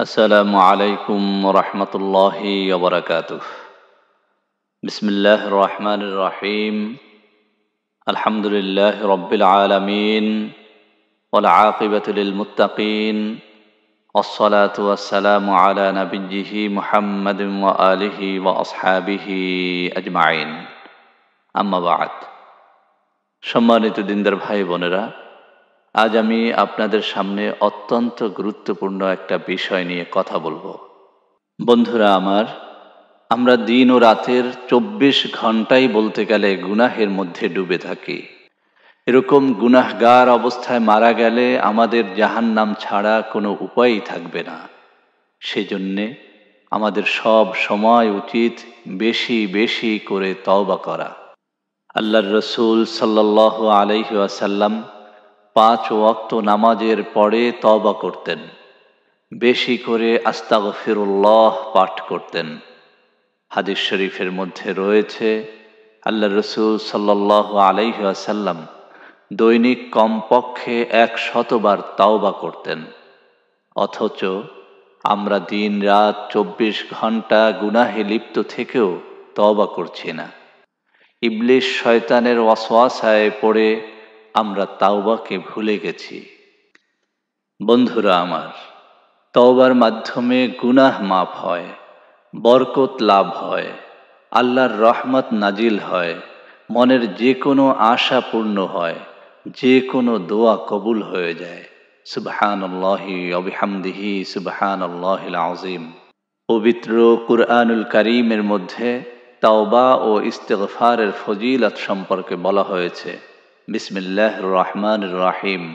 السلام عليكم ورحمة الله وبركاته بسم الله الرحمن الرحيم الحمد لله رب العالمين والعاقبة للمتقين والصلاة والسلام على نبيه محمد وآله وأصحابه أجمعين أما بعد সম্মানিত دندر ভাই বোনেরা আজ আমি আপনাদের সামনে অত্যন্ত গুরুত্বপূর্ণ একটা বিষয় নিয়ে কথা বলবো বন্ধুরা আমার আমরা দিন ও রাতের চব্বিশ ঘন্টাই বলতে গেলে গুনাহের মধ্যে ডুবে থাকি এরকম গুনাহগার অবস্থায় মারা গেলে আমাদের জাহান নাম ছাড়া কোনো উপায়ই থাকবে না সেজন্যে আমাদের সব সময় উচিত বেশি বেশি করে তওবা করা আল্লাহর রসুল সাল্লাহ আলহি আসাল্লাম পাঁচ ওয়াক্ত নামাজের পরে তবা করতেন বেশি করে আস্তাগ ফিরুল্লাহ পাঠ করতেন হাদিস শরীফের মধ্যে রয়েছে আল্লাহ রসুল সাল্লাহ আলাইসাল্লাম দৈনিক কমপক্ষে এক শতবার তাওবা করতেন অথচ আমরা দিন রাত চব্বিশ ঘন্টা গুনাহে লিপ্ত থেকেও তওবা করছি না ইবলিশ শয়তানের ওয়াসওয়াসায় পড়ে আমরা তাওবাকে ভুলে গেছি বন্ধুরা আমার তওবার মাধ্যমে গুনাহ মাফ হয় বরকত লাভ হয় আল্লাহর রহমত নাজিল হয় মনের যে কোনো আশা পূর্ণ হয় যে কোনো দোয়া কবুল হয়ে যায় সুবহান আল্লাহি অবিহামদিহি সুবহান আল্লাহিল আজিম পবিত্র কুরআনুল করিমের মধ্যে তাওবা ও ইস্তেগফারের ফজিলত সম্পর্কে বলা হয়েছে بسم الله الرحمن الرحيم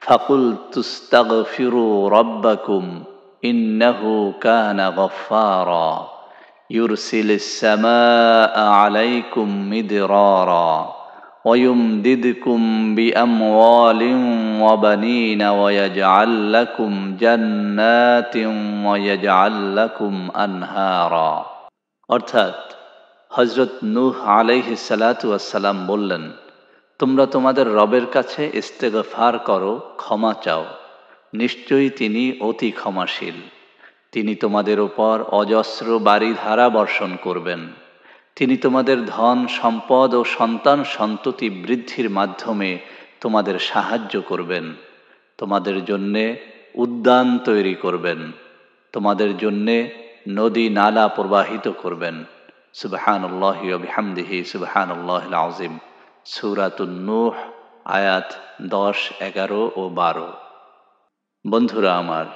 فقلت استغفروا ربكم انه كان غفارا يرسل السماء عليكم مدرارا ويمددكم باموال وبنين ويجعل لكم جنات ويجعل لكم انهارا অর্থাৎ হজরত নূহ الصلاة সালাতু বললেন তোমরা তোমাদের রবের কাছে ইস্তেগফার করো ক্ষমা চাও নিশ্চয়ই তিনি অতি ক্ষমাশীল তিনি তোমাদের ওপর অজস্র বাড়িধারা বর্ষণ করবেন তিনি তোমাদের ধন সম্পদ ও সন্তান সন্ততি বৃদ্ধির মাধ্যমে তোমাদের সাহায্য করবেন তোমাদের জন্যে উদ্যান তৈরি করবেন তোমাদের জন্যে নদী নালা প্রবাহিত করবেন সুবাহানুল্লাহ বিহামদিহি সুবাহানুল্লাহ আজিম সৌরাতুন নোহ আয়াত দশ এগারো ও বারো বন্ধুরা আমার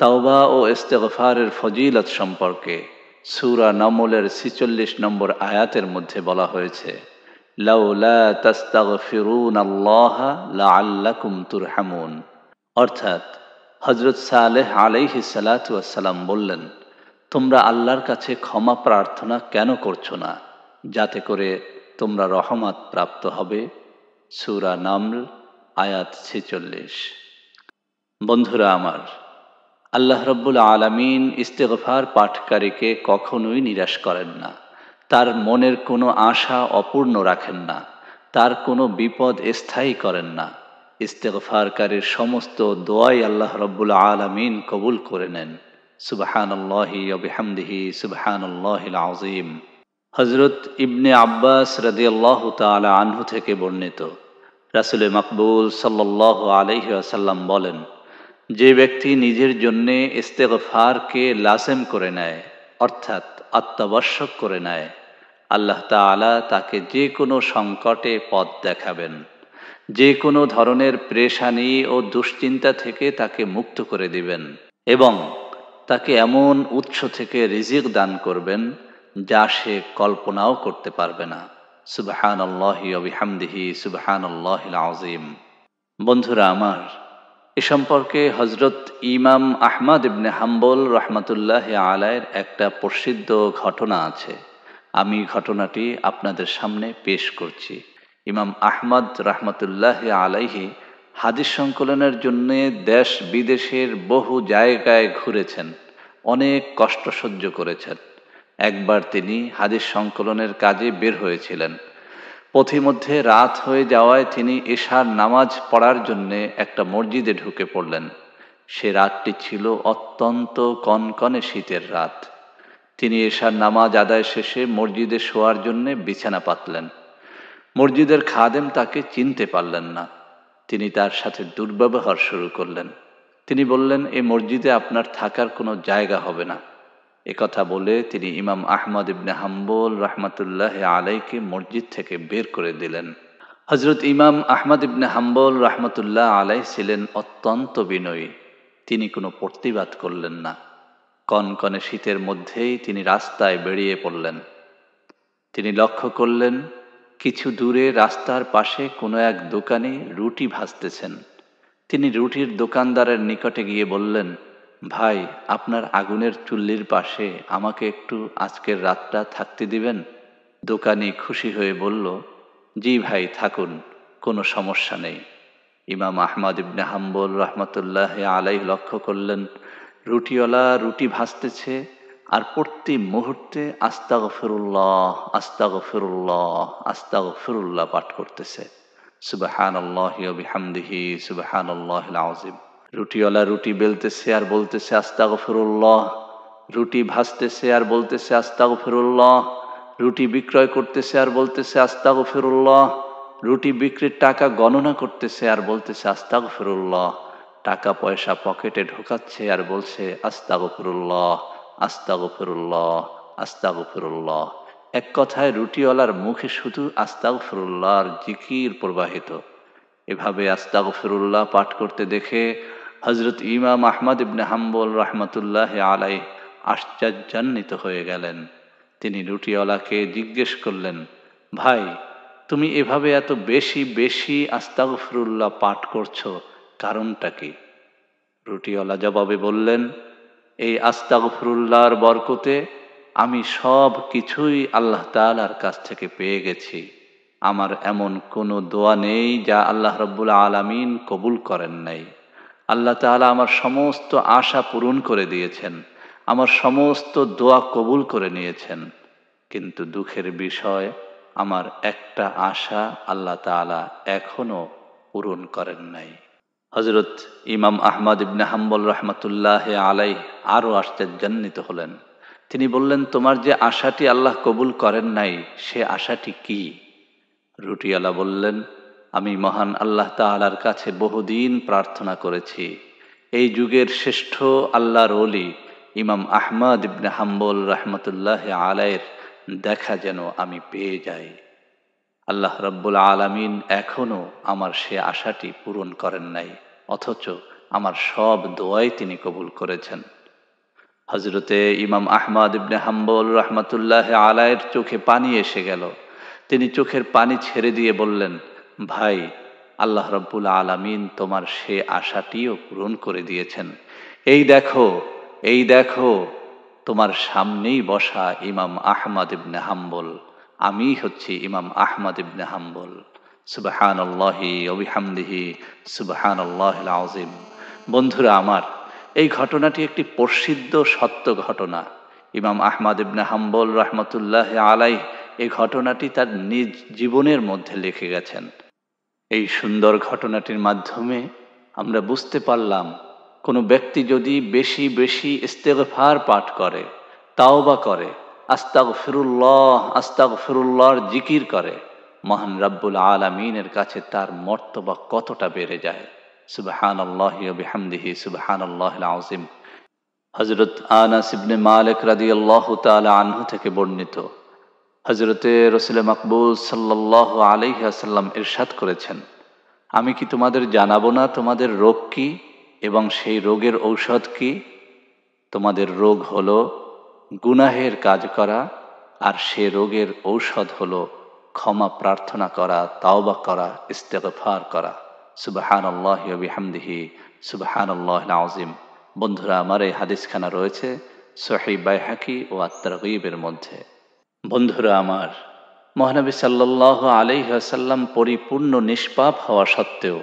তাওবা ও ইস্তেগফারের ফজিলত সম্পর্কে সুরা নমলের ছিচল্লিশ নম্বর আয়াতের মধ্যে বলা হয়েছে তুরহামুন অর্থাৎ হজরত সালেহ আলাইহি সালাতাম বললেন তোমরা আল্লাহর কাছে ক্ষমা প্রার্থনা কেন করছো না যাতে করে তোমরা রহমাত প্রাপ্ত হবে সুরা নামল আয়াত ছেচল্লিশ বন্ধুরা আমার আল্লাহ রব্বুল আলমিন ইস্তেগফার পাঠকারীকে কখনোই নিরাশ করেন না তার মনের কোনো আশা অপূর্ণ রাখেন না তার কোনো বিপদ স্থায়ী করেন না ইস্তেগফারকারীর সমস্ত দোয়াই আল্লাহ রব্বুল আলমিন কবুল করে নেন সুবাহান আল্লাহি অবিহামদিহি সুবাহান আল্লাহিল আজিম হজরত ইবনে আব্বাস রদিয়াল্লাহ তালা আনহু থেকে বর্ণিত রাসুলে মকবুল সাল্লাহ আলহি আসাল্লাম বলেন যে ব্যক্তি নিজের জন্যে ইস্তেকফারকে লাসেম করে নেয় অর্থাৎ আত্মাবশ্যক করে নেয় আল্লাহ তালা তাকে যে কোনো সংকটে পথ দেখাবেন যে কোনো ধরনের প্রেশানি ও দুশ্চিন্তা থেকে তাকে মুক্ত করে দিবেন এবং তাকে এমন উৎস থেকে রিজিক দান করবেন যা সে কল্পনাও করতে পারবে না সুবহান আল্লাহামদিহি সুবহান আল্লাহ আজিম বন্ধুরা আমার এ সম্পর্কে হজরত ইমাম আহমদ ইবনে হাম্বল রহমতুল্লাহ আলায়ের একটা প্রসিদ্ধ ঘটনা আছে আমি ঘটনাটি আপনাদের সামনে পেশ করছি ইমাম আহমদ রহমতুল্লাহ আলাইহি হাদিস সংকলনের জন্য দেশ বিদেশের বহু জায়গায় ঘুরেছেন অনেক কষ্ট সহ্য করেছেন একবার তিনি হাদিস সংকলনের কাজে বের হয়েছিলেন পথিমধ্যে রাত হয়ে যাওয়ায় তিনি এশার নামাজ পড়ার জন্যে একটা মসজিদে ঢুকে পড়লেন সে রাতটি ছিল অত্যন্ত কনকনে শীতের রাত তিনি এশার নামাজ আদায় শেষে মসজিদে শোয়ার জন্যে বিছানা পাতলেন মসজিদের খাদেম তাকে চিনতে পারলেন না তিনি তার সাথে দুর্ব্যবহার শুরু করলেন তিনি বললেন এই মসজিদে আপনার থাকার কোনো জায়গা হবে না কথা বলে তিনি ইমাম আহমদ ইবনে হাম্বল রহমতুল্লাহ আলাইকে মসজিদ থেকে বের করে দিলেন হজরত ইমাম আহমদ ইবনে হাম্বল রহমতুল্লাহ আলাই ছিলেন অত্যন্ত বিনয়ী তিনি কোনো প্রতিবাদ করলেন না কনকনে শীতের মধ্যেই তিনি রাস্তায় বেরিয়ে পড়লেন তিনি লক্ষ্য করলেন কিছু দূরে রাস্তার পাশে কোনো এক দোকানে রুটি ভাজতেছেন তিনি রুটির দোকানদারের নিকটে গিয়ে বললেন ভাই আপনার আগুনের চুল্লির পাশে আমাকে একটু আজকের রাতটা থাকতে দিবেন দোকানি খুশি হয়ে বলল জি ভাই থাকুন কোনো সমস্যা নেই ইমাম আহমদ ইবনে হাম্বল রহমতুল্লাহ আলাই লক্ষ্য করলেন রুটিওয়ালা রুটি ভাসতেছে আর প্রতি মুহূর্তে আস্তাগ ফিরুল্লাহ আস্তাগ ফিরুল্লাহ আস্তাগ ফিরুল্লাহ পাঠ করতেছে সুবাহান আল্লাহ বিহামদিহি সুবাহান আল্লাহ আজিম রুটিওয়ালা রুটি বেলতেছে আর বলতেছে আস্তাগ ফেরুল্লাহ রুটি ভাজতেছে আর বলতেছে আস্তাগ ফেরুল্লাহ রুটি বিক্রয় করতেছে আর বলতেছে আস্তাগ ফেরুল্লাহ রুটি বিক্রির টাকা গণনা করতেছে আর বলতেছে আস্তাগ ফেরুল্লাহ টাকা পয়সা পকেটে ঢোকাচ্ছে আর বলছে আস্তাগ ফেরুল্লাহ আস্তাগ ফেরুল্লাহ আস্তাগ ফেরুল্লাহ এক কথায় রুটিওয়ালার মুখে শুধু আস্তাগ ফেরুল্লাহর জিকির প্রবাহিত এভাবে আস্তাগ ফেরুল্লাহ পাঠ করতে দেখে হজরত ইমাম আহমদ ইবনে হাম্বুল রহমতুল্লাহ আলাই আশ্চর্যান্বিত হয়ে গেলেন তিনি রুটিওয়ালাকে জিজ্ঞেস করলেন ভাই তুমি এভাবে এত বেশি বেশি আস্তাগফরুল্লাহ পাঠ করছো কারণটা কি রুটিওয়ালা জবাবে বললেন এই আস্তাগফরুল্লাহর বরকতে আমি সব কিছুই আল্লাহ তালার কাছ থেকে পেয়ে গেছি আমার এমন কোনো দোয়া নেই যা আল্লাহ রব্বুল আলমিন কবুল করেন নাই আল্লাহ তালা আমার সমস্ত আশা পূরণ করে দিয়েছেন আমার সমস্ত দোয়া কবুল করে নিয়েছেন কিন্তু দুঃখের বিষয় আমার একটা আশা আল্লাহ তালা এখনও পূরণ করেন নাই হজরত ইমাম আহমদ ইবনে হাম্বল রহমতুল্লাহ আলাই আরও আশ্চর্যান্বিত হলেন তিনি বললেন তোমার যে আশাটি আল্লাহ কবুল করেন নাই সে আশাটি কি রুটিয়ালা বললেন আমি মহান আল্লাহ তালার কাছে বহুদিন প্রার্থনা করেছি এই যুগের শ্রেষ্ঠ আল্লাহর অলি ইমাম আহমদ ইবনে হাম্বল রহমতুল্লাহ আলায়ের দেখা যেন আমি পেয়ে যাই আল্লাহ রব্বুল আলমিন এখনও আমার সে আশাটি পূরণ করেন নাই অথচ আমার সব দোয়াই তিনি কবুল করেছেন হজরতে ইমাম আহমদ ইবনে হাম্বল রহমতুল্লাহ আলায়ের চোখে পানি এসে গেল তিনি চোখের পানি ছেড়ে দিয়ে বললেন ভাই আল্লাহ রব্বুল আলমিন তোমার সে আশাটিও পূরণ করে দিয়েছেন এই দেখো এই দেখো তোমার সামনেই বসা ইমাম আহমদ ইবনে হাম্বল আমি হচ্ছি ইমাম আহমদ ইবনে হাম্বল সুবাহান আল্লাহি অবিহামদিহি সুবাহান আল্লাহ আজিম বন্ধুরা আমার এই ঘটনাটি একটি প্রসিদ্ধ সত্য ঘটনা ইমাম আহমদ ইবনে হাম্বল রহমতুল্লাহ আলাই এই ঘটনাটি তার নিজ জীবনের মধ্যে লিখে গেছেন এই সুন্দর ঘটনাটির মাধ্যমে আমরা বুঝতে পারলাম কোনো ব্যক্তি যদি বেশি বেশি ইস্তেকফার পাঠ করে তাও বা করে আস্তাক ফিরুল্লাহ আস্তাক ফিরুল্লাহর জিকির করে মহান রাব্বুল আলমিনের কাছে তার মর্তবা কতটা বেড়ে যায় সুবাহান আল্লাহামদিহি সুবাহান আল্লাহ আজিম হজরত আনাসিবনে মালিক রাজি আল্লাহ তালা আনহু থেকে বর্ণিত হজরতে রসুল মকবুল সাল্লাহ আলহাসাল্লাম এরশাদ করেছেন আমি কি তোমাদের জানাবো না তোমাদের রোগ কি এবং সেই রোগের ঔষধ কি তোমাদের রোগ হল গুনাহের কাজ করা আর সে রোগের ঔষধ হল ক্ষমা প্রার্থনা করা তাওবা করা ইস্তেকফার করা সুবাহান আল্লাহ হামদিহি সুবাহান আল্লাহ আজিম বন্ধুরা আমার এই হাদিসখানা রয়েছে সোহেব বাইহাকি ও আত্মারগিবের মধ্যে বন্ধুরা আমার মহানবী সাল্লাহ আলাইহাসাল্লাম পরিপূর্ণ নিষ্পাপ হওয়া সত্ত্বেও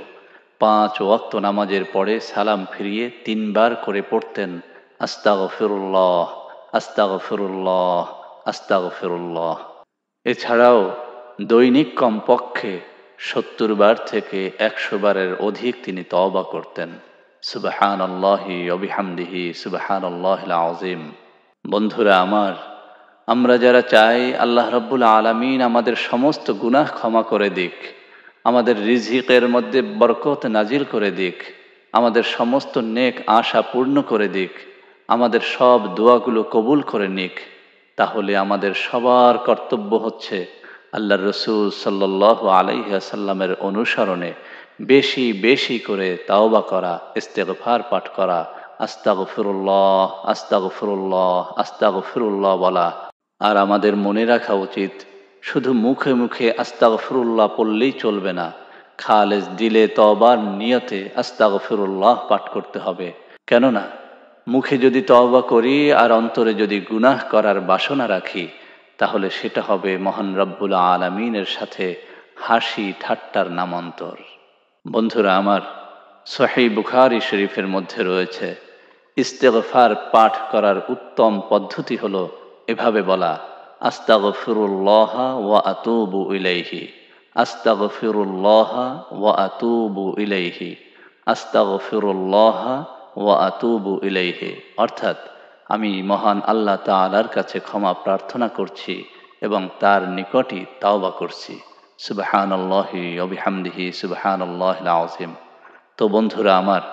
পাঁচ ওয়াক্ত নামাজের পরে সালাম ফিরিয়ে তিনবার করে পড়তেন আস্তাগ ফিরুল্লাহ আস্তাগ ফিরুল্লাহ আস্তাগ ফিরুল্লাহ এছাড়াও দৈনিক কমপক্ষে সত্তর বার থেকে একশো বারের অধিক তিনি তওবা করতেন সুবাহান আল্লাহি অবিহামদিহি সুবাহান আল্লাহ আজিম বন্ধুরা আমার আমরা যারা চাই আল্লাহ রব্বুল আলমিন আমাদের সমস্ত গুনাহ ক্ষমা করে দিক আমাদের রিজিকের মধ্যে বরকত নাজিল করে দিক আমাদের সমস্ত নেক আশা পূর্ণ করে দিক আমাদের সব দোয়াগুলো কবুল করে নিক তাহলে আমাদের সবার কর্তব্য হচ্ছে আল্লাহ রসুল সাল্লাহ আলাইসাল্লামের অনুসরণে বেশি বেশি করে তাওবা করা ইস্তেকফার পাঠ করা ফিরুল্লাহ আস্তাগ ফিরুল্লাহ বলা আর আমাদের মনে রাখা উচিত শুধু মুখে মুখে আস্তাগফিরুল্লাহ পড়লেই চলবে না খালেজ দিলে তবার নিয়তে আস্তাগফিরুল্লাহ পাঠ করতে হবে কেননা মুখে যদি তওবা করি আর অন্তরে যদি গুনাহ করার বাসনা রাখি তাহলে সেটা হবে মহান রব্বুল আলমিনের সাথে হাসি ঠাট্টার নামান্তর বন্ধুরা আমার সহি বুখারি শরীফের মধ্যে রয়েছে ইস্তেগফার পাঠ করার উত্তম পদ্ধতি হলো এভাবে বলা ফিরুল্লাহ ওয়া আতুবু ইলাইহি ফিরুল্লাহ ওয়া আতুবু ইলাইহি ফিরুল্লাহ ওয়া আতুবু ইলাইহি অর্থাৎ আমি মহান আল্লাহ তালার কাছে ক্ষমা প্রার্থনা করছি এবং তার নিকটই তাওবা করছি সুবহানাল্লাহি অবিহামদিহি বিহামদিহি সুবহানাল্লাহিল আযীম তো বন্ধুরা আমার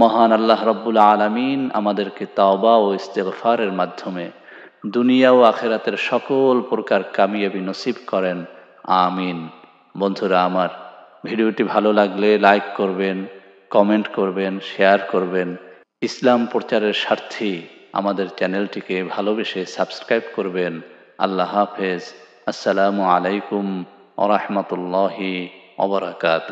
মহান আল্লাহ রব্বুল আলমিন আমাদেরকে তাওবা ও ইস্তেগফারের মাধ্যমে দুনিয়া ও আখেরাতের সকল প্রকার কামিয়াবি নসিব করেন আমিন বন্ধুরা আমার ভিডিওটি ভালো লাগলে লাইক করবেন কমেন্ট করবেন শেয়ার করবেন ইসলাম প্রচারের স্বার্থে আমাদের চ্যানেলটিকে ভালোবেসে সাবস্ক্রাইব করবেন আল্লাহ হাফেজ আসসালামু আলাইকুম আরহামতুল্লাহি অবরাকাত